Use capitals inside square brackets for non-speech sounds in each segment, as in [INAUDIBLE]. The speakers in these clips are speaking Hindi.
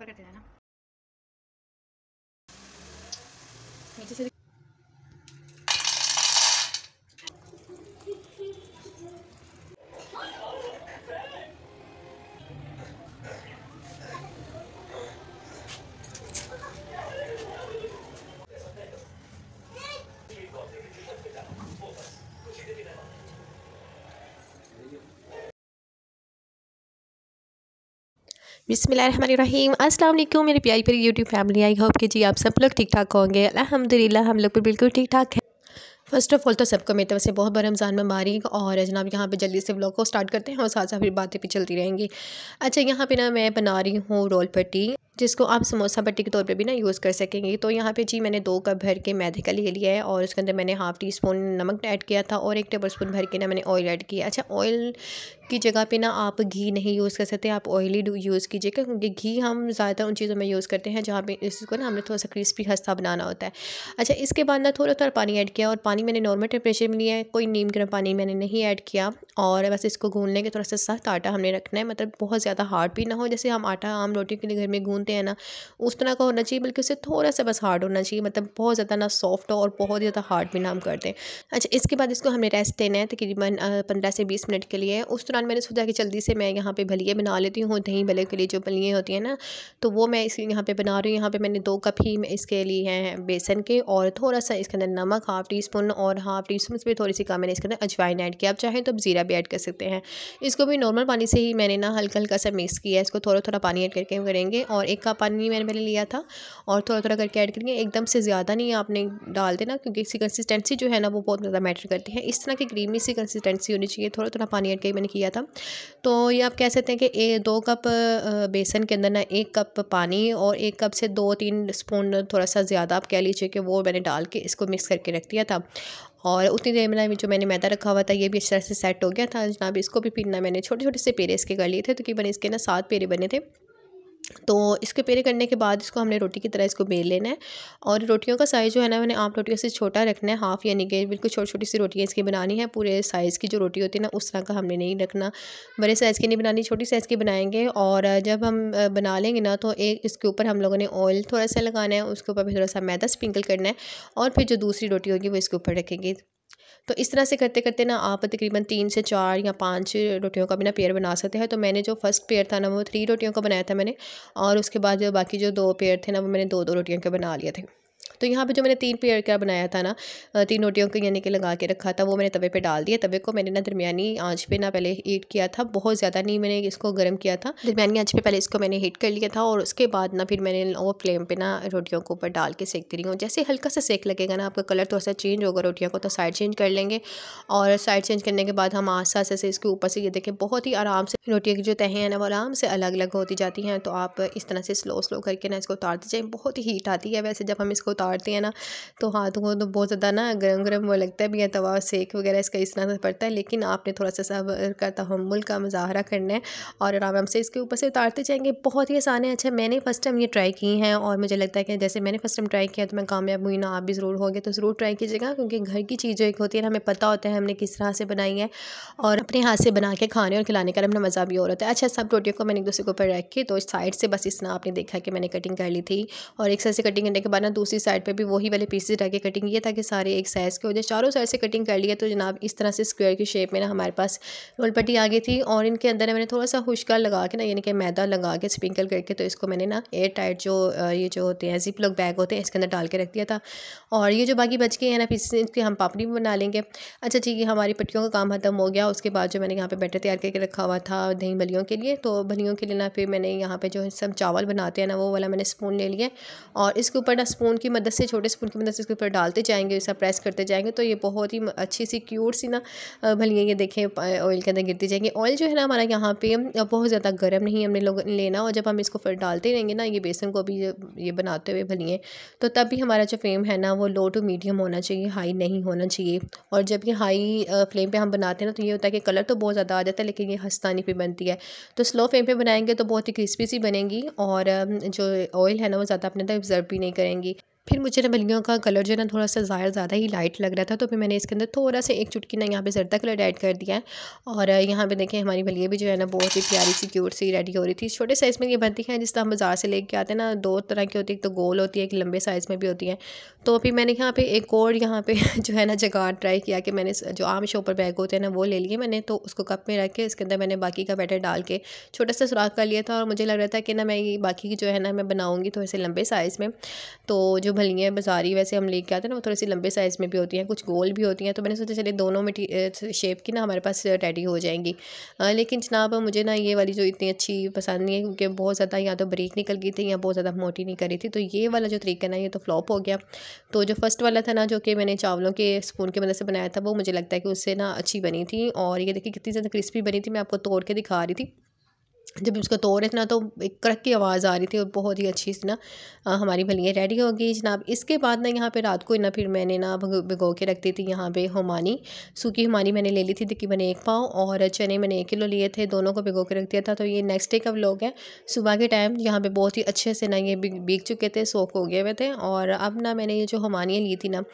Espérate, ¿no? No sé बिसमीम अस्सलाम वालेकुम मेरे प्यारी प्यारी यूट्यूब फैमिली आई होप कि जी आप सब लोग ठीक ठाक होंगे अलहमदिल्ला हम लोग भी बिल्कुल ठीक ठाक हैं फर्स्ट ऑफ ऑल तो सबको मेरी तरफ से बहुत बड़ा रमज़ान में मारी और जनाब यहाँ पे जल्दी से ब्लॉग को स्टार्ट करते हैं और साथ साथ फिर बातें भी चलती रहेंगी अच्छा यहाँ पे ना मैं बना रही हूँ रोल पट्टी जिसको आप समोसा पट्टी के तौर पे भी ना यूज़ कर सकेंगे तो यहाँ पे जी मैंने दो कप भर के मैदे का ले लिया है और उसके अंदर मैंने हाफ़ टी स्पून नमक ऐड किया था और एक टेबल स्पून भर के ना मैंने ऑयल ऐड किया अच्छा ऑयल की जगह पे ना आप घी नहीं यूज़ कर सकते आप ऑयली यूज़ कीजिएगा क्योंकि घी हम ज़्यादातर उन चीज़ों में यूज़ करते हैं जहाँ पर इसको ना हमने थोड़ा सा क्रिस्पी हस्ता बनाना होता है अच्छा इसके बाद ना थोड़ा थोड़ा पानी ऐड किया और पानी मैंने नॉर्मल टेम्परेचर में लिया है कोई नीम गर्म पानी मैंने नहीं ऐड किया और बस इसको गूंढने के थोड़ा सा सख्त आटा हमने रखना है मतलब बहुत ज़्यादा हार्ड भी ना हो जैसे हम आटा आम रोटी के लिए घर में गूँ होते हैं ना उस तरह का होना चाहिए बल्कि उससे थोड़ा सा बस हार्ड होना चाहिए मतलब बहुत ज़्यादा ना सॉफ्ट हो और बहुत ज़्यादा हार्ड भी हम करते अच्छा इसके बाद इसको हमने रेस्ट देना है तकरीबन पंद्रह से बीस मिनट के लिए उस दौरान मैंने सोचा कि जल्दी से मैं यहाँ पर भलिए बना लेती हूँ दही भले के लिए जो बलियाँ होती हैं ना तो वो मैं इसके यहाँ पर बना रही हूँ यहाँ पर मैंने दो कप ही इसके लिए हैं बेसन के और थोड़ा सा इसके अंदर नमक हाफ़ टी स्पून और हाफ़ टी स्पून से भी थोड़ी सी कम मैंने इसके अंदर अजवाइन ऐड किया आप चाहें तो ज़ीरा भी ऐड कर सकते हैं इसको भी नॉर्मल पानी से ही मैंने ना हल्का हल्का सा मिक्स किया इसको थोड़ा थोड़ा पानी ऐड करके करेंगे और एक एक का पानी मैंने पहले लिया था और थोड़ा थोड़ा करके ऐड करेंगे एकदम से ज़्यादा नहीं आपने डाल देना क्योंकि इसकी कंसिस्टेंसी जो है ना वो बहुत ज़्यादा मैटर करती है इस तरह की क्रीमी सी कंसिस्टेंसी होनी चाहिए थोड़ा थोड़ा पानी ऐड करके मैंने किया था तो ये आप कह सकते हैं कि दो कप बेसन के अंदर ना एक कप पानी और एक कप से दो तीन स्पून थोड़ा सा ज़्यादा आप कह लीजिए कि वो मैंने डाल के इसको मिक्स करके रख दिया था और उतनी देर में जो मैंने मैदा रखा हुआ था ये भी अच्छी तरह से सेट हो गया था जनाब इसको भी पीना मैंने छोटे छोटे से पेरे इसके कर लिए थे कि तो इसके ना सात पेरे बने थे तो इसके पेरे करने के बाद इसको हमने रोटी की तरह इसको बेल लेना है और रोटियों का साइज़ जो है ना मैंने आप रोटियों से छोटा रखना है हाफ़ यानी कि बिल्कुल छोटी छोटी सी रोटियाँ इसकी बनानी है पूरे साइज़ की जो रोटी होती है ना उस तरह का हमने नहीं रखना बड़े साइज़ की नहीं बनानी छोटी साइज़ की बनाएंगे और जब हम बना लेंगे ना तो एक इसके ऊपर हम लोगों ने ऑयल थोड़ा सा लगाना है उसके ऊपर भी थोड़ा सा मैदा स्प्रिंकल करना है और फिर जो दूसरी रोटी होगी वो इसके ऊपर रखेंगे तो इस तरह से करते करते ना आप तकरीबन तीन से चार या पाँच रोटियों का भी ना पेयर बना सकते हैं तो मैंने जो फर्स्ट पेयर था ना वो थ्री रोटियों का बनाया था मैंने और उसके बाद जो बाकी जो दो पेयर थे ना वो मैंने दो दो रोटियों के बना लिए थे तो यहाँ पे जो मैंने तीन पेड़ का बनाया था ना तीन रोटियों को यानी कि लगा के रखा था वो मैंने तवे पे डाल दिया तवे को मैंने ना दरमियानी आंच पे ना पहले हीट किया था बहुत ज़्यादा नहीं मैंने इसको गर्म किया था दरमियानी आंच पे पहले इसको मैंने हीट कर लिया था और उसके बाद ना फिर मैंने वो फ्लेम पर ना रोटियों को ऊपर डाल के दे रही हूँ जैसे हल्का सा सेक लगेगा ना आपका कलर थोड़ा सा चेंज होगा रोटियों को तो साइड चेंज कर लेंगे और साइड चेंज करने के बाद हम आस्ते आस्ते से इसके ऊपर से ये देखें बहुत ही आराम से रोटियों की जो तहें हैं ना वो आराम से अलग अलग होती जाती हैं तो आप इस तरह से स्लो स्लो करके ना इसको उतार दीजिए बहुत ही हीट आती है वैसे जब हम इसको उतारती है ना तो हाथों को तो बहुत ज़्यादा ना गर्म गर्म वो लगता है भी या तवा सेक वगैरह इसका इस तरह से पड़ता है लेकिन आपने थोड़ा सा सब का तहमुल का मुजाहरा करना है और आराम आराम से इसके ऊपर से उतारते जाएंगे बहुत ही आसान है अच्छा मैंने फ़र्स्ट टाइम ये ट्राई की हैं और मुझे लगता है कि जैसे मैंने फ़र्स्ट टाइम ट्राई किया तो मैं कामयाब हुई ना आप भी ज़रूर होंगे तो ज़रूर ट्राई कीजिएगा क्योंकि घर की चीज़ एक होती है ना हमें पता होता है हमने किस तरह से बनाई है और अपने हाथ से बना के खाने और खिलाने का अपना मज़ा भी और होता है अच्छा सब रोटियों को मैंने एक दूसरे के ऊपर रखी तो साइड से बस इस आपने देखा कि मैंने कटिंग कर ली थी और एक साइड से कटिंग करने के बाद ना दूसरी साइड पे भी वही वाले पीसेस रह के कटिंग किया ताकि सारे एक साइज़ के हो जाए चारों साइड से कटिंग कर लिया तो जनाब इस तरह से स्क्वायर की शेप में ना हमारे पास रोल पट्टी आ गई थी और इनके अंदर मैंने थोड़ा सा हुशका लगा के ना यानी कि मैदा लगा के स्प्रिंकल करके तो इसको मैंने ना एयर टाइट जो ये जो होते हैं जिप लोग बैग होते हैं इसके अंदर डाल के रख दिया था और ये जो बाकी बच गए हैं ना पीसेस इनके हम पापड़ी भी बना लेंगे अच्छा ठीक है हमारी पट्टियों का काम ख़त्म हो गया उसके बाद जो मैंने यहाँ पर बैटर तैयार करके रखा हुआ था दही भलियों के लिए तो भलियों के लिए ना फिर मैंने यहाँ पर जो सब चावल बनाते हैं ना वो वाला मैंने स्पून ले लिया और इसके ऊपर ना स्पून की मदद से छोटे स्पून की मदद से इसके ऊपर डालते जाएंगे इसे प्रेस करते जाएंगे तो ये बहुत ही अच्छी सी क्योर सी ना भलिए ये देखें ऑयल के अंदर गिरती जाएंगे ऑयल जो है ना हमारा यहाँ पे बहुत ज़्यादा गर्म नहीं हमने लोग लेना और जब हम इसको फिर डालते रहेंगे ना ये बेसन को भी ये बनाते हुए भलिए तो तब भी हमारा जो फ्लेम है ना वो लो टू मीडियम होना चाहिए हाई नहीं होना चाहिए और जब ये हाई फ्लेम पर हम बनाते हैं ना तो ये होता है कि कलर तो बहुत ज़्यादा आ जाता है लेकिन ये हस्तानी पर बनती है तो स्लो फ्लेम पर बनाएंगे तो बहुत ही क्रिस्पी सी बनेंगी और जो ऑयल है ना वो ज़्यादा अपने तक ऑब्जर्व भी नहीं करेंगी फिर मुझे ना बलियों का कलर जो है ना थोड़ा सा ज़्यादा ज़्यादा ही लाइट लग रहा था तो फिर मैंने इसके अंदर थोड़ा सा एक चुटकी ना यहाँ पे जरदा कलर ऐड कर दिया है और यहाँ पे देखें हमारी बलिया भी जो है ना बहुत ही प्यारी सी क्यूट सी रेडी हो रही थी छोटे साइज़ में ये बनती है जिस तरह हम बाज़ार से लेके आते हैं ना दो तरह की होती है एक तो गोल होती है एक लंबे साइज़ में भी होती है तो अभी मैंने यहाँ पे एक और यहाँ पे [LAUGHS] जो है ना जगह ट्राई किया कि मैंने जो आम शोपर बैग होते हैं ना वो ले लिए मैंने तो उसको कप में रख के इसके अंदर मैंने बाकी का बैटर डाल के छोटा सा सुराख कर लिया था और मुझे लग रहा था कि ना मैं ये बाकी की जो है ना मैं बनाऊँगी थोड़े से लंबे साइज़ में तो जो भलियाँ बाजारी वैसे हम लेके आते हैं ना वो थोड़े से लंबे साइज़ में भी होती हैं कुछ गोल भी होती हैं तो मैंने सोचा चले दोनों में शेप की ना हमारे पास रेडी हो जाएंगी लेकिन जनाब मुझे ना ये वाली जो इतनी अच्छी पसंद नहीं है क्योंकि बहुत ज़्यादा या तो ब्रेक निकल गई थी या बहुत ज़्यादा मोटी नहीं करी थी तो ये वाला जो तरीका ना ये तो फ्लॉप हो गया तो जो फर्स्ट वाला था ना जो कि मैंने चावलों के स्पून की मदद से बनाया था वो मुझे लगता है कि उससे ना अच्छी बनी थी और ये देखिए कितनी ज़्यादा क्रिस्पी बनी थी मैं आपको तोड़ के दिखा रही थी जब उसको तोड़ रहे थे ना तो एक कड़क की आवाज़ आ रही थी और बहुत ही अच्छी सी ना हमारी भलियाँ रेडी हो गई जनाब इसके बाद ना यहाँ पे रात को ना फिर मैंने ना भिगो के रख दी थी यहाँ पे हुमानी सूखी हुमानी मैंने ले ली थी तकरीबन एक पाव और चने मैंने एक किलो लिए थे दोनों को भिगो के रख दिया था तो ये नेक्स्ट डे का व्लॉग है सुबह के टाइम यहाँ पर बहुत ही अच्छे से ना ये बिक चुके थे सोख हो गए हुए थे और अब ना मैंने ये जो हमानियाँ ली थी ना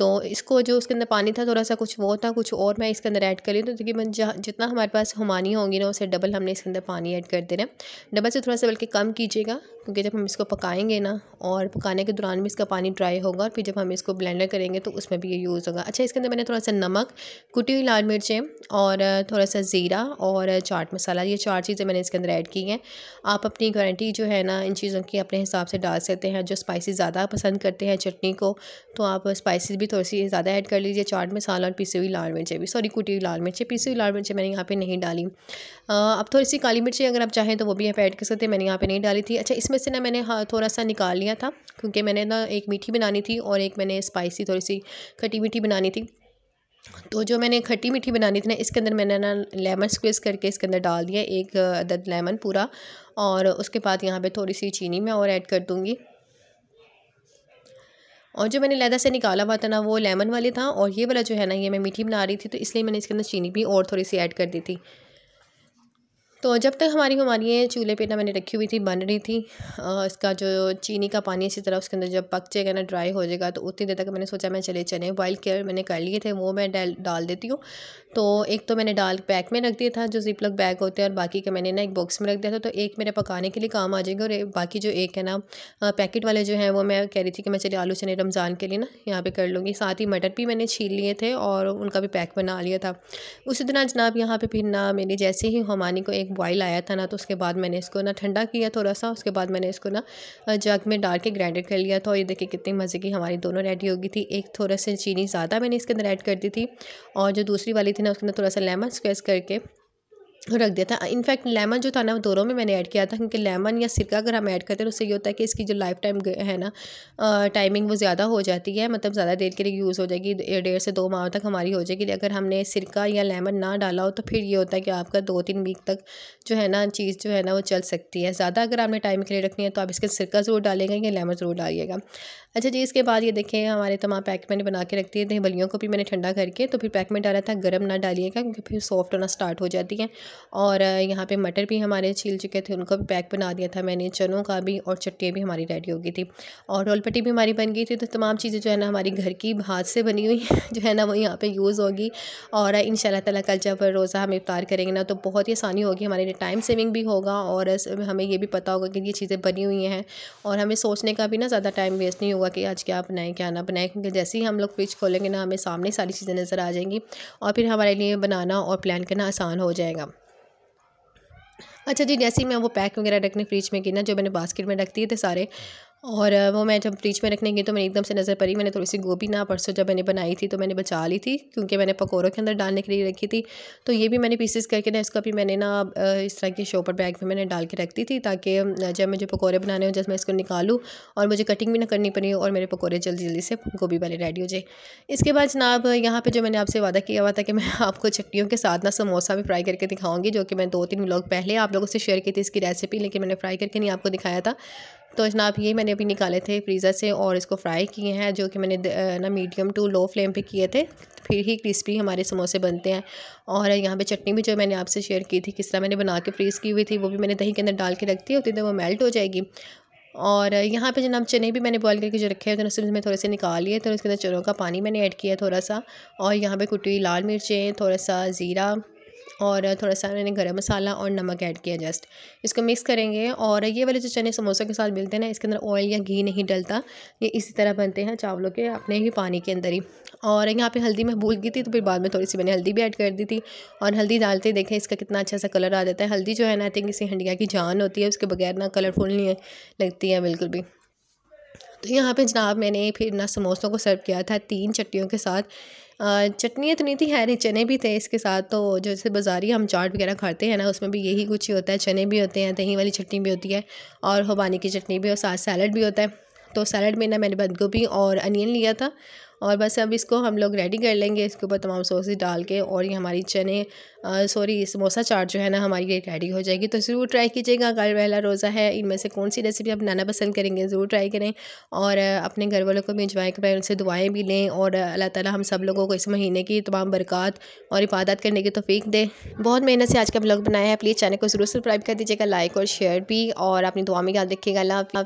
तो इसको जो उसके अंदर पानी था थोड़ा सा कुछ वो था कुछ और मैं इसके अंदर ऐड कर ली तो तकरीबन जहाँ जितना हमारे पास हमानी होंगी ना उसे डबल हमने इसके अंदर पानी ऐड कर देना डबल से थोड़ा सा बल्कि कम कीजिएगा क्योंकि जब हम इसको पकाएंगे ना और पकाने के दौरान भी इसका पानी ड्राई होगा और फिर जब हम इसको ब्लेंडर करेंगे तो उसमें भी ये यूज़ होगा अच्छा इसके अंदर मैंने थोड़ा सा नमक कुटी हुई लाल मिर्चें और थोड़ा सा ज़ीरा और चाट मसाला ये चार चीज़ें मैंने इसके अंदर ऐड की हैं आप अपनी गारंटी जो है ना इन चीज़ों की अपने हिसाब से डाल सकते हैं जो स्पाइसी ज़्यादा पसंद करते हैं चटनी को तो आप स्पाइसी भी थोड़ी सी ज़्यादा ऐड कर लीजिए चाट मसाला और पीसी हुई लाल मिर्चें भी सॉरी कुटी हुई लाल मिर्चें पीसी हुई लाल मिर्चें मैंने यहाँ पे नहीं डाली अब थोड़ी सी काली मिर्ची अगर आप चाहें तो वो भी यहाँ पर ऐड कर सकते हैं मैंने यहाँ पे नहीं डाली थी अच्छा इसमें से ना मैंने हाँ, थोड़ा सा निकाल लिया था क्योंकि मैंने ना एक मीठी बनानी थी और एक मैंने स्पाइसी थोड़ी सी खटी मीठी बनानी थी तो जो मैंने खट्टी मीठी बनानी थी ना इसके अंदर मैंने ना लेमन स्क्विज करके इसके अंदर डाल दिया एक अदद लेमन पूरा और उसके बाद यहाँ पे थोड़ी सी चीनी मैं और ऐड कर दूँगी और जो मैंने लैदा से निकाला हुआ था ना वो लेमन वाले था और ये वाला जो है ना ये मैं मीठी बना रही थी तो इसलिए मैंने इसके अंदर चीनी भी और थोड़ी सी ऐड कर दी थी तो जब तक हमारी हमारी ये चूल्हे पे ना मैंने रखी हुई थी बन रही थी आ, इसका जो चीनी का पानी इसी तरह उसके अंदर जब पक जाएगा ना ड्राई हो जाएगा तो उतनी देर तक मैंने सोचा मैं चले चने बॉयल किए मैंने कर लिए थे वो मैं डाल डाल देती हूँ तो एक तो मैंने डाल पैक में रख दिया था जो जिपलक बैग होते हैं और बाकी का मैंने ना एक बॉक्स में रख दिया था तो एक मेरे पकाने के लिए काम आ जाएगा और बाकी जो एक है ना पैकेट वाले जो हैं वो मैं कह रही थी कि मैं चले आलू चने रमज़ान के लिए ना यहाँ पर कर लूँगी साथ ही मटर भी मैंने छीन लिए थे और उनका भी पैक बना लिया था उसी तरह जनाब यहाँ पर फिर ना मेरी जैसे ही हमानी को एक एक बॉयल आया था ना तो उसके बाद मैंने इसको ना ठंडा किया थोड़ा सा उसके बाद मैंने इसको ना जग में डाल के ग्राइंडेड कर लिया था और ये देखिए कितने मज़े की हमारी दोनों रेडी होगी थी एक थोड़ा सा चीनी ज़्यादा मैंने इसके अंदर ऐड कर दी थी और जो दूसरी वाली थी ना उसके अंदर थोड़ा सा लेमन स्क्वेस करके रख दिया था इनफैक्ट लेमन जो था ना दोनों में मैंने ऐड किया था क्योंकि लेमन या सिरका अगर हम ऐड करते हैं तो उससे ये होता है कि इसकी जो लाइफ टाइम है ना टाइमिंग वो ज़्यादा हो जाती है मतलब ज़्यादा देर के लिए यूज़ हो जाएगी डेढ़ से दो माह तक हमारी हो जाएगी अगर हमने सिरका या लेमन ना डाला हो तो फिर ये होता है कि आपका दो तीन वीक तक जो है ना चीज़ जो है ना वो चल सकती है ज़्यादा अगर आपने टाइम के लिए रखनी है तो आप इसके सिरका ज़रूर डालेंगे या लेमन ज़रूर डालिएगा अच्छा जी इसके बाद ये देखें हमारे तमाम पैक मैंने बना के रखती है दही बलियों को भी मैंने ठंडा करके तो फिर पैक में डाला था गर्म ना डालिएगा क्योंकि फिर सॉफ्ट होना स्टार्ट हो जाती है और यहाँ पे मटर भी हमारे छील चुके थे उनका भी पैक बना दिया था मैंने चनों का भी और चट्टियाँ भी हमारी रेडी हो गई थी और रोल पट्टी भी हमारी बन गई थी तो तमाम चीज़ें जो है ना हमारी घर की हाथ से बनी हुई [LAUGHS] जो है ना वो यहाँ पर यूज़ होगी और इन तला कल जब रोज़ा हम इफ्तार करेंगे ना तो बहुत ही आसानी होगी हमारे लिए टाइम सेविंग भी होगा और हमें ये भी पता होगा कि ये चीज़ें बनी हुई हैं और हमें सोचने का भी ना ज़्यादा टाइम वेस्ट नहीं होगा कि आज क्या बनाएं क्या ना बनाएं क्योंकि जैसे ही हम लोग फ्रिज खोलेंगे ना हमें सामने सारी चीज़ें नज़र आ जाएंगी और फिर हमारे लिए बनाना और प्लान करना आसान हो जाएगा अच्छा जी जैसे ही मैं वो पैक वगैरह रखने फ्रिज में गिना जो मैंने बास्केट में रखती है थे तो सारे और वो मैं जब फ्रिज में रखने गई तो मैंने एकदम से नज़र पड़ी मैंने थोड़ी सी गोभी ना परसों जब मैंने बनाई थी तो मैंने बचा ली थी क्योंकि मैंने पकौड़ों के अंदर डालने के लिए रखी थी तो ये भी मैंने पीसेस करके ना इसका भी मैंने ना इस तरह के शोपर बैग में मैंने डाल के रख दी थी ताकि जब मुझे पकौड़े बनाने हो जब मैं इसको निकालूँ और मुझे कटिंग भी ना करनी पड़ी और मेरे पकौड़े जल्दी जल्दी से गोभी वाले रेडी हो जाए इसके बाद जनाब यहाँ पर जो मैंने आपसे वादा किया हुआ था कि मैं [LAUGHS] आपको चटनियों के साथ ना समोसा भी फ्राई करके दिखाऊँगी जो कि मैं दो तीन लोग पहले आप लोगों से शेयर की थी इसकी रेसिपी लेकिन मैंने फ्राई करके नहीं आपको दिखाया था तो जनाब ये मैंने मैंने अभी निकाले थे फ्रीज़र से और इसको फ्राई किए हैं जो कि मैंने ना मीडियम टू लो फ्लेम पे किए थे फिर ही क्रिस्पी हमारे समोसे बनते हैं और यहाँ पे चटनी भी जो मैंने आपसे शेयर की थी किस तरह मैंने बना के फ्रीज़ की हुई थी वो भी मैंने दही के अंदर डाल के रख दी होती तो वो मेल्ट हो जाएगी और यहाँ पे जनाब चने भी मैंने बॉईल करके जो रखे हैं तो उसमें मैं थोड़े से निकाल लिए तो उसके अंदर चनों का पानी मैंने ऐड किया थोड़ा सा और यहाँ पे कुटी लाल मिर्चें थोड़ा सा ज़ीरा और थोड़ा सा मैंने गरम मसाला और नमक ऐड किया जस्ट इसको मिक्स करेंगे और ये वाले जो चने समोसों के साथ मिलते हैं ना इसके अंदर ऑयल या घी नहीं डलता ये इसी तरह बनते हैं चावलों के अपने ही पानी के अंदर ही और यहाँ पे हल्दी मैं भूल गई थी तो फिर बाद में थोड़ी सी मैंने हल्दी भी ऐड कर दी थी और हल्दी डालते देखें इसका कितना अच्छा सा कलर आ जाता है हल्दी जो है ना आई थिंक इसी हंडिया की जान होती है उसके बगैर ना कलरफुल नहीं लगती है बिल्कुल भी तो यहाँ पे जनाब मैंने फिर ना समोसों को सर्व किया था तीन चटनियों के साथ चटनी इतनी थी है नहीं चने भी थे इसके साथ तो जैसे बाज़ारी हम चाट वगैरह खाते हैं ना उसमें भी यही कुछ ही होता है चने भी होते हैं दही वाली चटनी भी होती है और हबानी की चटनी भी और साथ सैलड भी होता है तो सैलड में ना मैंने बंद गोभी और अनियन लिया था और बस अब इसको हम लोग रेडी कर लेंगे इसके ऊपर तमाम सॉसेज डाल के और ये हमारी चने सॉरी समोसा चाट जो है ना हमारी रेडी हो जाएगी तो ज़रूर ट्राई कीजिएगा कल पहला रोज़ा है इनमें से कौन सी रेसिपी आप नाना पसंद करेंगे ज़रूर ट्राई करें और अपने घर वालों को भी इंजॉय करें उनसे दुआएँ भी लें और अल्लाह ताली हम सब लोगों को इस महीने की तमाम बरक़ात और इबादत करने की तोफ़ी दें बहुत मेहनत से आज का ब्लॉग बनाया है प्लीज़ चैनल को ज़रूर सब्सक्राइब कर दीजिएगा लाइक और शेयर भी और अपनी दुआ में याद रखिएगा अल्लाह